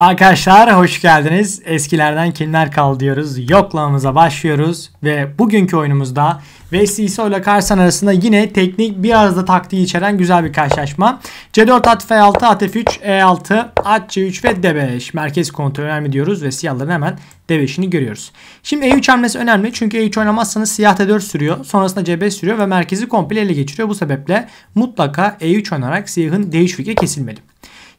Arkadaşlar hoş geldiniz. Eskilerden kimler kaldı diyoruz. Yoklamamıza başlıyoruz ve bugünkü oyunumuzda Vestiso ile Karsan arasında yine teknik biraz da taktiği içeren güzel bir karşılaşma. C4 at F6, at F3, E6, at C3 ve D5. Merkez kontrol önemli diyoruz ve siyahların hemen D5'ini görüyoruz. Şimdi E3 hamlesi önemli çünkü E3 oynamazsanız siyah t 4 sürüyor. Sonrasında C5 sürüyor ve merkezi komple ele geçiriyor. Bu sebeple mutlaka E3 oynarak siyahın D3 fikri kesilmeli.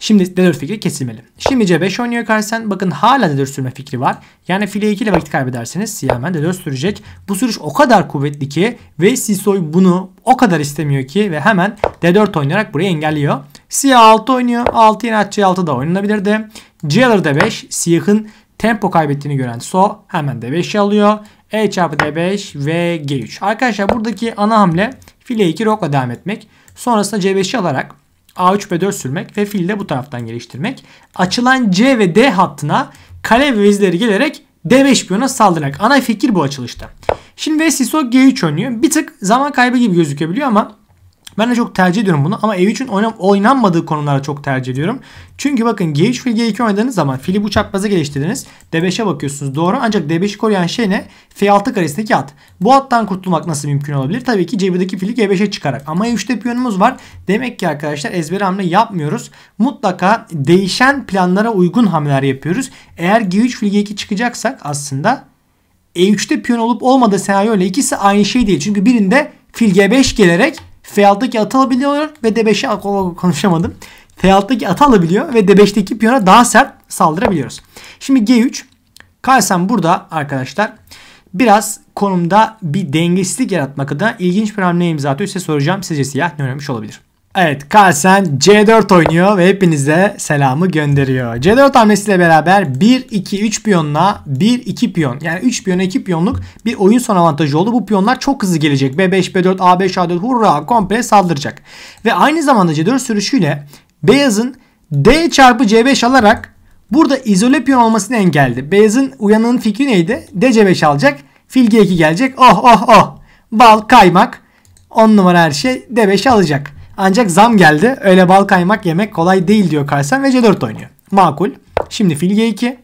Şimdi d4 fikri kesilmeli. Şimdi C5 oynuyor karşısından. Bakın hala d4 sürme fikri var. Yani file 2 ile vakit kaybederseniz siyah hemen 4 sürecek. Bu sürüş o kadar kuvvetli ki ve soy bunu o kadar istemiyor ki ve hemen D4 oynayarak burayı engelliyor. Siyah 6 oynuyor. 6 yine at C6 da oynanabilirdi. C alır D5. Siyahın tempo kaybettiğini gören So hemen d 5 alıyor. E çarpı D5 ve G3. Arkadaşlar buradaki ana hamle file 2 rokla devam etmek. Sonrasında C5'i alarak A3 ve 4 sürmek ve fiili de bu taraftan geliştirmek. Açılan C ve D hattına kale ve vezirleri gelerek D5 piyona saldırmak. Ana fikir bu açılışta. Şimdi Vesiso G3 oynuyor. Bir tık zaman kaybı gibi gözükebiliyor ama ben de çok tercih ediyorum bunu ama E3'ün oynanmadığı konulara çok tercih ediyorum. Çünkü bakın G3 ve G2 oynadığınız zaman fili bu çapraza geliştirdiniz. D5'e bakıyorsunuz doğru ancak D5'i koruyan şey ne? F6 karesindeki at. Bu attan kurtulmak nasıl mümkün olabilir? Tabii ki cebideki fili G5'e çıkarak. Ama E3'te piyonumuz var. Demek ki arkadaşlar ezber hamle yapmıyoruz. Mutlaka değişen planlara uygun hamleler yapıyoruz. Eğer G3 fil G2 çıkacaksak aslında E3'te piyon olup olmadığı senaryo ile ikisi aynı şey değil. Çünkü birinde fil G5 gelerek F6'daki atı alabiliyor ve D5'e konuşamadım. F6'daki atı alabiliyor ve D5'teki piyona daha sert saldırabiliyoruz. Şimdi G3. kalsam burada arkadaşlar biraz konumda bir dengesizlik yaratmak adına ilginç bir hamle imza atıyor. Size soracağım sizce siyah ne önermiş olabilir? Evet Carlsen C4 oynuyor ve hepinize selamı gönderiyor. C4 hamlesiyle beraber 1-2-3 piyonla 1-2 piyon yani 3 piyon 2 piyonluk bir oyun son avantajı oldu. Bu piyonlar çok hızlı gelecek. B5, B4, A5, A4 hurra komple saldıracak. Ve aynı zamanda C4 sürüşüyle beyazın D çarpı C5 alarak burada izole piyon olmasını engelledi. Beyazın uyanığın fikri neydi? D C5 alacak. Fil G2 gelecek. Oh oh oh. Bal, kaymak. 10 numara her şey D5 alacak. Ancak zam geldi. Öyle bal kaymak yemek kolay değil diyor Carlsen ve C4 oynuyor. Makul. Şimdi fil G2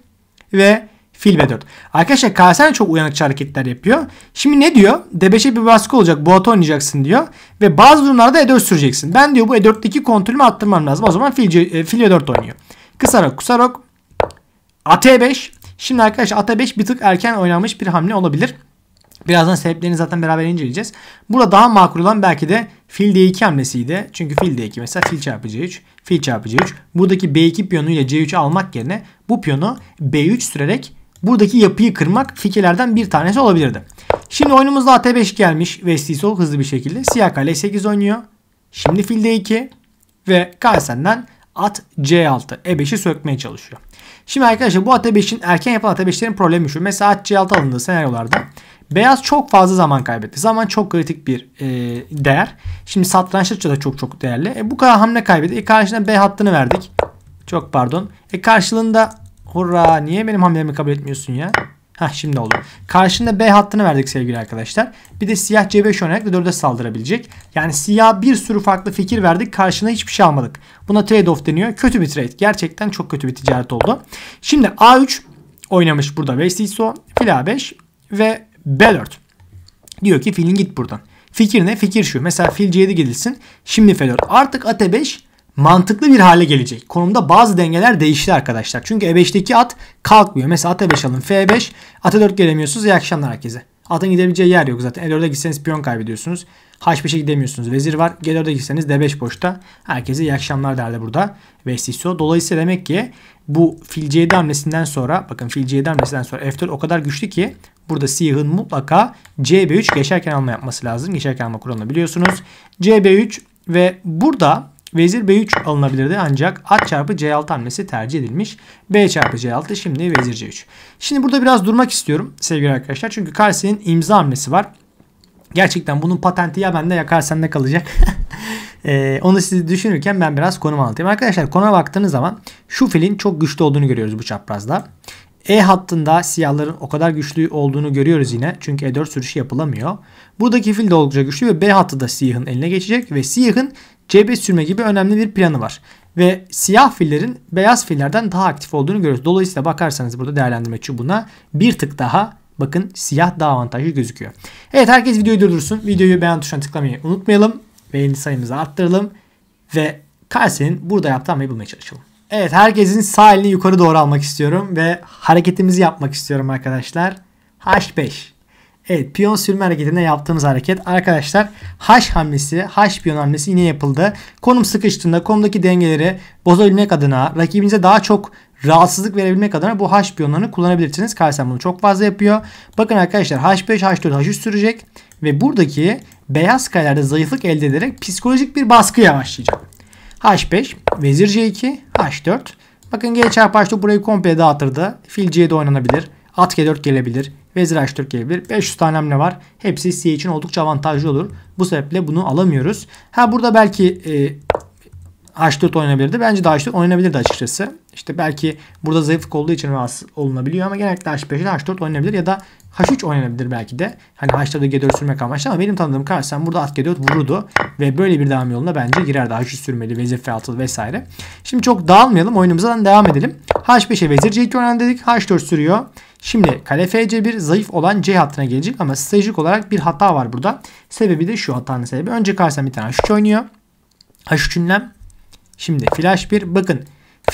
ve fil B4. Arkadaşlar Carlsen çok uyanıkça hareketler yapıyor. Şimdi ne diyor? D5'e bir baskı olacak. Bu atı oynayacaksın diyor. Ve bazı durumlarda E4 süreceksin. Ben diyor bu E4'teki kontrolümü attırmam lazım. O zaman fil, C, e, fil E4 oynuyor. Kısa kusarok. At E5. Şimdi arkadaşlar at E5 bir tık erken oynanmış bir hamle olabilir. Birazdan sebeplerini zaten beraber inceleyeceğiz. Burada daha makul olan belki de fil D2 hamlesiydi. Çünkü fil D2 mesela fil çarpı C3, fil çarpı C3. Buradaki B2 piyonu ile c 3 almak yerine bu piyonu B3 sürerek buradaki yapıyı kırmak fikirlerden bir tanesi olabilirdi. Şimdi oyunumuzda AT5 gelmiş ve sol hızlı bir şekilde siyah kale 8 oynuyor. Şimdi fil D2 ve Carlsen'den at C6 E5'i sökmeye çalışıyor. Şimdi arkadaşlar bu at E5'in erken yapılan at E5'lerin problemi şu. Mesela at C6 alındığı senaryolarda Beyaz çok fazla zaman kaybetti. Zaman çok kritik bir e, değer. Şimdi satrançta da çok çok değerli. E, bu kadar hamle kaybetti. E, karşına B hattını verdik. Çok pardon. E, karşılığında hurra niye benim hamlemi kabul etmiyorsun ya? Hah şimdi oldu. Karşında B hattını verdik sevgili arkadaşlar. Bir de siyah C5 oynayarak da 4'e saldırabilecek. Yani siyah bir sürü farklı fikir verdik. Karşına hiçbir şey almadık. Buna trade off deniyor. Kötü bir trade. Gerçekten çok kötü bir ticaret oldu. Şimdi A3 oynamış burada Vestiso. Fil A5 ve Bellert. Diyor ki filin git buradan. Fikir ne? Fikir şu. Mesela fil C7 gidilsin. Şimdi Felör. Artık at E5 mantıklı bir hale gelecek. Konumda bazı dengeler değişti arkadaşlar. Çünkü E5'teki at kalkmıyor. Mesela at E5 alın. F5. At E4 gelemiyorsunuz. İyi akşamlar herkese. Atın gidebileceği yer yok zaten. E4'e gitseniz piyon kaybediyorsunuz. H5'e gidemiyorsunuz. Vezir var. G4'e gitseniz D5 boşta. Herkese iyi akşamlar derdi burada. Vestiso. Dolayısıyla demek ki bu fil C7 hamlesinden sonra bakın fil C7 hamlesinden sonra F4 o kadar güçlü ki burada siyahın mutlaka CB3 geçerken alma yapması lazım. Geçerken alma kuralını biliyorsunuz. CB3 ve burada Vezir B3 alınabilirdi ancak at çarpı C6 hamlesi tercih edilmiş. B çarpı C6 şimdi vezir C3. Şimdi burada biraz durmak istiyorum sevgili arkadaşlar. Çünkü Karsey'in imza hamlesi var. Gerçekten bunun patenti ya bende ya Karsey'de kalacak. Ee, onu siz düşünürken ben biraz konum anlatayım. Arkadaşlar konuma baktığınız zaman şu filin çok güçlü olduğunu görüyoruz bu çaprazda. E hattında siyahların o kadar güçlü olduğunu görüyoruz yine. Çünkü E4 sürüşü yapılamıyor. Buradaki fil de oldukça güçlü ve B hattı da siyahın eline geçecek ve siyahın c sürme gibi önemli bir planı var. Ve siyah fillerin beyaz fillerden daha aktif olduğunu görüyoruz. Dolayısıyla bakarsanız burada değerlendirme çubuğuna bir tık daha bakın siyah daha avantajlı gözüküyor. Evet herkes videoyu durdursun. Videoyu beğen tuşuna tıklamayı unutmayalım. Beğeni sayımızı arttıralım. Ve Kayse'nin burada yaptığı hamleyi bulmaya çalışalım. Evet herkesin sağ elini yukarı doğru almak istiyorum ve hareketimizi yapmak istiyorum arkadaşlar. H5. Evet piyon sürme hareketinde yaptığımız hareket arkadaşlar H hamlesi H piyon hamlesi yine yapıldı. Konum sıkıştığında konumdaki dengeleri bozabilmek adına rakibinize daha çok rahatsızlık verebilmek adına bu H piyonlarını kullanabilirsiniz. Kaysam bunu çok fazla yapıyor. Bakın arkadaşlar H5, H4, H3 sürecek ve buradaki beyaz kayalarda zayıflık elde ederek psikolojik bir baskıya başlayacak. H5, vezir C2, H4. Bakın G çarpı H4 burayı komple dağıtırdı. Fil c oynanabilir. At G4 gelebilir. Vezir H4 gelebilir. 500 tane hamle var. Hepsi C için oldukça avantajlı olur. Bu sebeple bunu alamıyoruz. Ha burada belki e, H4 oynanabilirdi. Bence de H4 oynanabilirdi açıkçası. İşte belki burada zayıf olduğu için rahatsız olunabiliyor ama genellikle H5 ile H4 oynanabilir ya da H3 oynanabilir belki de. Hani H4'e G4 sürmek amaçlı ama benim tanıdığım Carlsen burada at G4 vururdu. Ve böyle bir devam yoluna bence girerdi. H3 sürmeli, vezir F6 vesaire. Şimdi çok dağılmayalım. Oyunumuza devam edelim. H5'e vezir C2 oynan dedik. H4 sürüyor. Şimdi kale FC1 zayıf olan C hattına gelecek ama stratejik olarak bir hata var burada. Sebebi de şu hatanın sebebi. Önce karşısına bir tane H3 oynuyor. H3 ünlem. Şimdi fil H1 bakın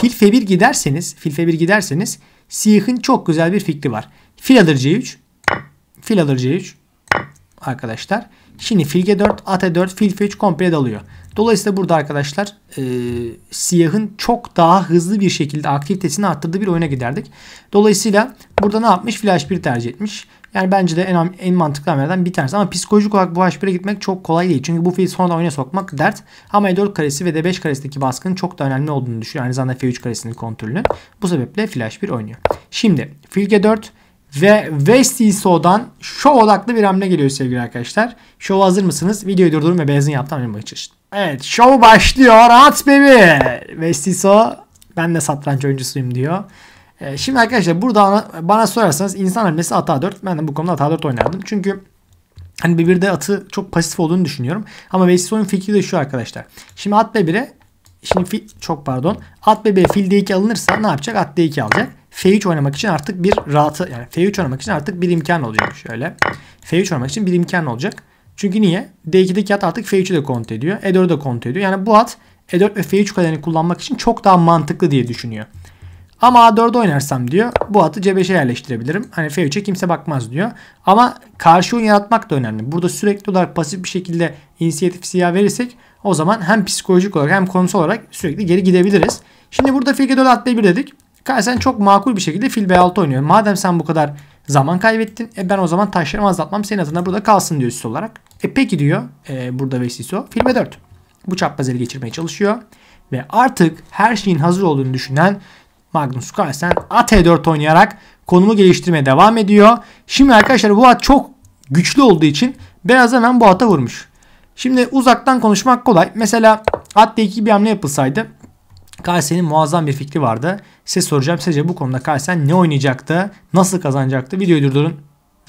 fil F1 giderseniz fil F1 giderseniz siyahın çok güzel bir fikri var. Fil alır C3 fil alır C3 arkadaşlar. Şimdi filge 4, ate 4, filfe 3 komple dalıyor. Dolayısıyla burada arkadaşlar e, siyahın çok daha hızlı bir şekilde aktivitesini arttırdığı bir oyuna giderdik. Dolayısıyla burada ne yapmış? Flash 1 tercih etmiş. Yani bence de en, en mantıklı hamlelerden bir tanesi. Ama psikolojik olarak bu H1'e gitmek çok kolay değil. Çünkü bu fili sonra oyuna sokmak dert. Ama E4 karesi ve D5 karesindeki baskının çok da önemli olduğunu düşünüyor. Aynı zamanda F3 karesinin kontrolünü. Bu sebeple Flash 1 oynuyor. Şimdi fil G4 ve West ISO'dan şov odaklı bir hamle geliyor sevgili arkadaşlar. Show hazır mısınız? Videoyu durdurun ve benzin yaptan ayrılmak için. Evet show başlıyor. At baby. West ISO ben de satranç oyuncusuyum diyor. Ee, şimdi arkadaşlar burada bana sorarsanız insan hamlesi ata 4. Ben de bu konuda ata 4 oynardım. Çünkü Hani B1'de atı çok pasif olduğunu düşünüyorum. Ama Vesisoy'un fikri de şu arkadaşlar. Şimdi at B1'e şimdi fil, çok pardon. At b fil D2 alınırsa ne yapacak? At D2 alacak. F3 oynamak için artık bir rahatı yani F3 oynamak için artık bir imkan oluyor şöyle. F3 oynamak için bir imkan olacak. Çünkü niye? D2'deki at artık F3'ü de kont ediyor. E4'ü de kont ediyor. Yani bu at E4 ve F3 kalelerini kullanmak için çok daha mantıklı diye düşünüyor. Ama A4'e oynarsam diyor bu atı C5'e yerleştirebilirim. Hani F3'e kimse bakmaz diyor. Ama karşı oyun yaratmak da önemli. Burada sürekli olarak pasif bir şekilde inisiyatif siyah verirsek o zaman hem psikolojik olarak hem konusal olarak sürekli geri gidebiliriz. Şimdi burada f 4 at B1 dedik. Kaisen çok makul bir şekilde fil B6 oynuyor. Madem sen bu kadar zaman kaybettin e ben o zaman taşlarımı azaltmam senin adına burada kalsın diyor üst olarak. E peki diyor e, burada Vesiso fil B4. Bu çapraz ele geçirmeye çalışıyor. Ve artık her şeyin hazır olduğunu düşünen Magnus Carlsen at E4 oynayarak konumu geliştirmeye devam ediyor. Şimdi arkadaşlar bu at çok güçlü olduğu için beyaz hemen bu ata vurmuş. Şimdi uzaktan konuşmak kolay. Mesela at D2 bir hamle yapılsaydı Kayseri'nin muazzam bir fikri vardı. Size soracağım sizce bu konuda Kayseri ne oynayacaktı? Nasıl kazanacaktı? Videoyu durdurun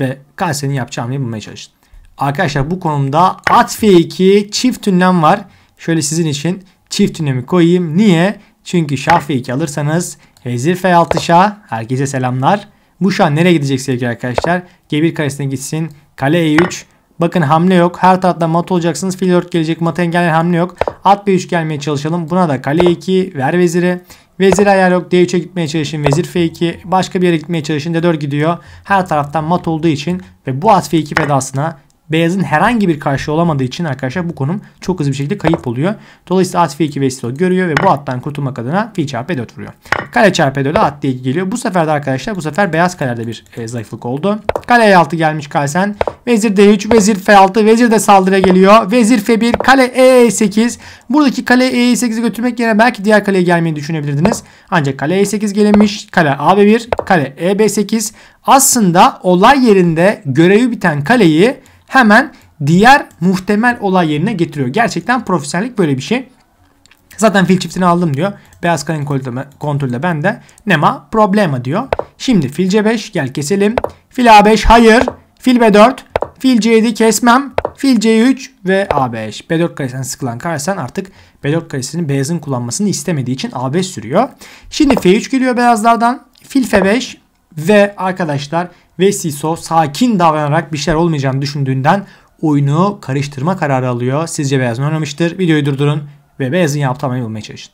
ve Kayseri'nin yapacağı hamleyi bulmaya çalışın. Arkadaşlar bu konumda at F2 çift tünlem var. Şöyle sizin için çift tünlemi koyayım. Niye? Çünkü şah F2 alırsanız vezir F6 şah. Herkese selamlar. Bu şah nereye gidecek sevgili arkadaşlar? G1 karesine gitsin. Kale E3 Bakın hamle yok. Her tarafta mat olacaksınız. Fil 4 gelecek. Mat engeller hamle yok. At B3 gelmeye çalışalım. Buna da kale 2 ver veziri. Vezir ayar yok. D3'e gitmeye çalışın. Vezir F2. Başka bir yere gitmeye çalışın. D4 gidiyor. Her taraftan mat olduğu için ve bu at F2 fedasına, beyazın herhangi bir karşı olamadığı için arkadaşlar bu konum çok hızlı bir şekilde kayıp oluyor. Dolayısıyla at F2 ve görüyor ve bu attan kurtulmak adına f çarpı 4 e vuruyor. Kale çarpı 4'e at D2 geliyor. Bu sefer de arkadaşlar bu sefer beyaz kalerde bir e, zayıflık oldu. Kale E6 gelmiş Kalsen. Vezir D3, vezir F6, vezir de saldırıya geliyor. Vezir F1, kale E8. Buradaki kale E8'i götürmek yerine belki diğer kaleye gelmeyi düşünebilirdiniz. Ancak kale E8 gelinmiş. Kale AB1, kale EB8. Aslında olay yerinde görevi biten kaleyi hemen diğer muhtemel olay yerine getiriyor. Gerçekten profesyonellik böyle bir şey. Zaten fil çiftini aldım diyor. Beyaz kalenin kontrolü ben de. Nema problema diyor. Şimdi fil C5 gel keselim. Fil A5 hayır. Fil B4 Fil C7 kesmem. Fil C3 ve A5. B4 karesinden sıkılan Karsen artık B4 karesinin beyazın kullanmasını istemediği için A5 sürüyor. Şimdi F3 geliyor beyazlardan. Fil F5 ve arkadaşlar Vesiso sakin davranarak bir şeyler olmayacağını düşündüğünden oyunu karıştırma kararı alıyor. Sizce beyaz mı oynamıştır? Videoyu durdurun ve beyazın yaptığı bulmaya çalışın.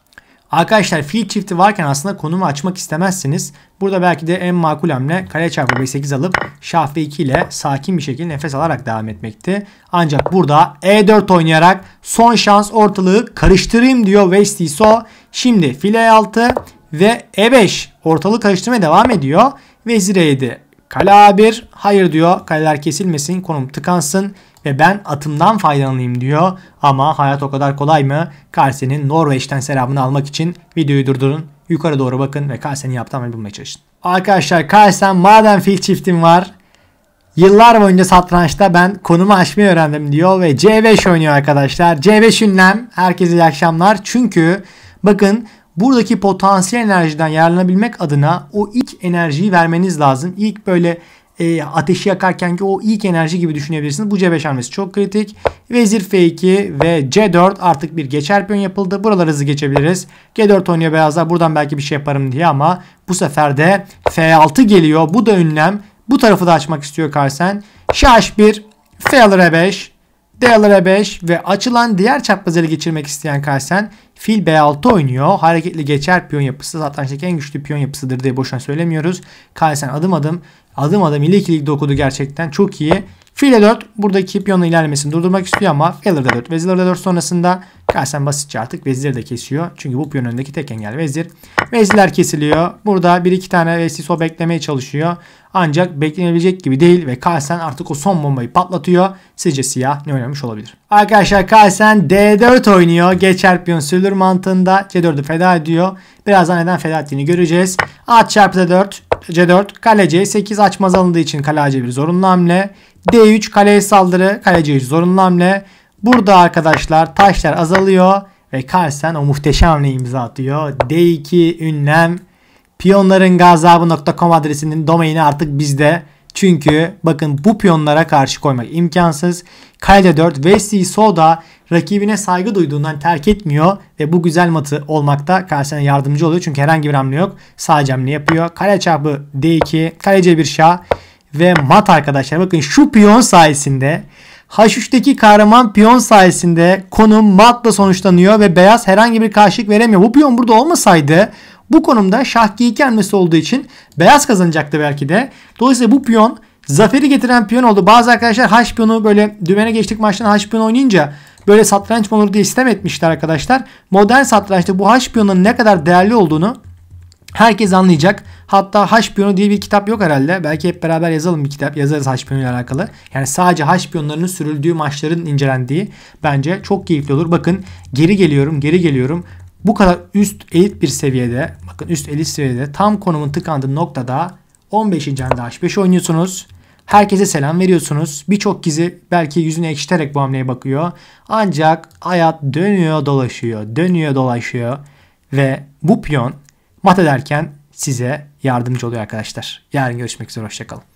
Arkadaşlar fil çifti varken aslında konumu açmak istemezsiniz. Burada belki de en makul hamle kare çarpı b8 alıp şah ve 2 ile sakin bir şekilde nefes alarak devam etmekti. Ancak burada e4 oynayarak son şans ortalığı karıştırayım diyor Westy So. Şimdi fil e6 ve e5 ortalığı karıştırmaya devam ediyor. Vezir e7 Kale A1 hayır diyor. Kaleler kesilmesin. Konum tıkansın ve ben atımdan faydalanayım diyor. Ama hayat o kadar kolay mı? Carlsen'in Norveç'ten selamını almak için videoyu durdurun. Yukarı doğru bakın ve Carlsen'in yaptığı ameli bulmaya çalışın. Arkadaşlar Carlsen madem fil çiftim var. Yıllar boyunca satrançta ben konumu açmayı öğrendim diyor ve C5 oynuyor arkadaşlar. C5 ünlem. Herkese iyi akşamlar. Çünkü bakın buradaki potansiyel enerjiden yararlanabilmek adına o ilk enerjiyi vermeniz lazım. İlk böyle e, ateşi yakarken ki o ilk enerji gibi düşünebilirsiniz. Bu C5 hamlesi çok kritik. Vezir F2 ve C4 artık bir geçer piyon yapıldı. Buraları hızlı geçebiliriz. G4 oynuyor beyazlar. Buradan belki bir şey yaparım diye ama bu sefer de F6 geliyor. Bu da ünlem. Bu tarafı da açmak istiyor Karsen. Şah 1 F alır E5. D 5 ve açılan diğer çaprazları geçirmek isteyen Carlsen fil B6 oynuyor. Hareketli geçer piyon yapısı satrançtaki en güçlü piyon yapısıdır diye boşuna söylemiyoruz. Carlsen adım adım adım adım ilik ilik dokudu gerçekten. Çok iyi. File 4 buradaki piyonun ilerlemesini durdurmak istiyor ama Feller de 4, Vezir de 4 sonrasında Karsen basitçe artık Vezir de kesiyor. Çünkü bu piyon önündeki tek engel Vezir. Vezirler kesiliyor. Burada bir iki tane Vesiso beklemeye çalışıyor. Ancak beklenebilecek gibi değil ve Karsen artık o son bombayı patlatıyor. Sizce siyah ne oynamış olabilir? Arkadaşlar Karsen D4 oynuyor. Geçer piyon sürülür mantığında. C4'ü feda ediyor. Birazdan neden feda ettiğini göreceğiz. A çarpı D4 C4 kale C8 açmaz alındığı için kale A1 zorunlu hamle. D3 kaleye saldırı kale C3 zorunlu hamle. Burada arkadaşlar taşlar azalıyor ve Carlsen o muhteşem hamleyi imza atıyor. D2 ünlem piyonlarıngazabı.com adresinin domaini artık bizde. Çünkü bakın bu piyonlara karşı koymak imkansız. Kale 4 Wesley Soda rakibine saygı duyduğundan terk etmiyor ve bu güzel matı olmakta karşısına yardımcı oluyor. Çünkü herhangi bir hamle yok. Sadece hamle yapıyor. Kale çarpı D2, kale bir 1 şah ve mat arkadaşlar. Bakın şu piyon sayesinde H3'teki kahraman piyon sayesinde konum matla sonuçlanıyor ve beyaz herhangi bir karşılık veremiyor. Bu piyon burada olmasaydı bu konumda şah G2 hamlesi olduğu için beyaz kazanacaktı belki de. Dolayısıyla bu piyon zaferi getiren piyon oldu. Bazı arkadaşlar H piyonu böyle dümene geçtik maçtan H piyon oynayınca Böyle satranç mı olur diye sistem etmişler arkadaşlar. Modern satrançta bu haş ne kadar değerli olduğunu herkes anlayacak. Hatta haş diye bir kitap yok herhalde. Belki hep beraber yazalım bir kitap. Yazarız haş ile alakalı. Yani sadece haş sürüldüğü maçların incelendiği bence çok keyifli olur. Bakın geri geliyorum, geri geliyorum. Bu kadar üst elit bir seviyede, bakın üst elit seviyede tam konumun tıkandığı noktada 15. anda H5 oynuyorsunuz. Herkese selam veriyorsunuz. Birçok kişi belki yüzünü ekşiterek bu hamleye bakıyor. Ancak hayat dönüyor dolaşıyor, dönüyor dolaşıyor. Ve bu piyon mat ederken size yardımcı oluyor arkadaşlar. Yarın görüşmek üzere, hoşçakalın.